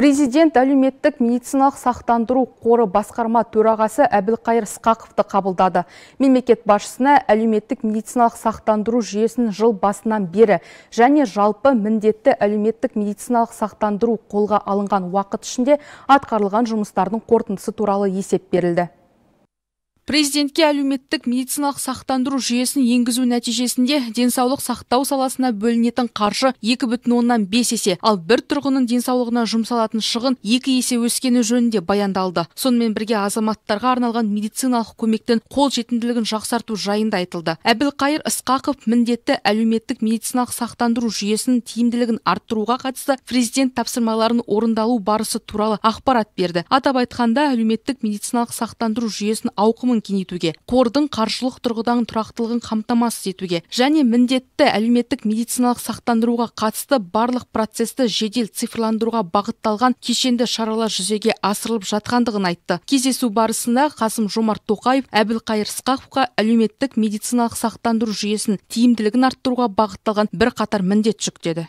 Президент әлеуметтік медициналық сақтандыру қоры басқарма төрағасы Әбілқайыр Сқақовты қабылдады. Мемлекет башысына әлеуметтік медициналық сақтандыру жүйесін жыл басынан бері және жалпы міндетті әлеуметтік медициналық сақтандыру қолға алынған уақыт ішінде атқарылған жұмыстардың қорытындысы туралы есеп берілді президентке әлеуметтік медициналық сақтандыру жүйесін енгізу нәтижесінде денсаулық сақтау саласына бөлінетін қаржы екі бүтін оннан бес есе ал бір тұрғынның денсаулығына жұмсалатын шығын екі есе өскені жөнінде баяндалды сонымен бірге азаматтарға арналған медициналық көмектің қол жақсарту жайында айтылды әбілқайыр ысқақов міндетті әлеуметтік медициналық сақтандыру жүйесінің тиімділігін арттыруға қатысты президент тапсырмаларын орындалу барысы туралы ақпарат берді атап айтқанда әлеуметтік медициналық сақтандыру жүйесін ауқымын қорын кеңейтуге қордың қаржылық тұрғыдан тұрақтылығын қамтамасыз етуге және міндетті әлеуметтік медициналық сақтандыруға қатысты барлық процесті жедел цифрландыруға бағытталған кешенді шаралар жүзеге асырылып жатқандығын айтты кездесу барысында қасым жомарт тоқаев әбілқайыр ысқақовқа әлеуметтік медициналық сақтандыру жүйесін тиімділігін арттыруға бағытталған бірқатар міндет жүктеді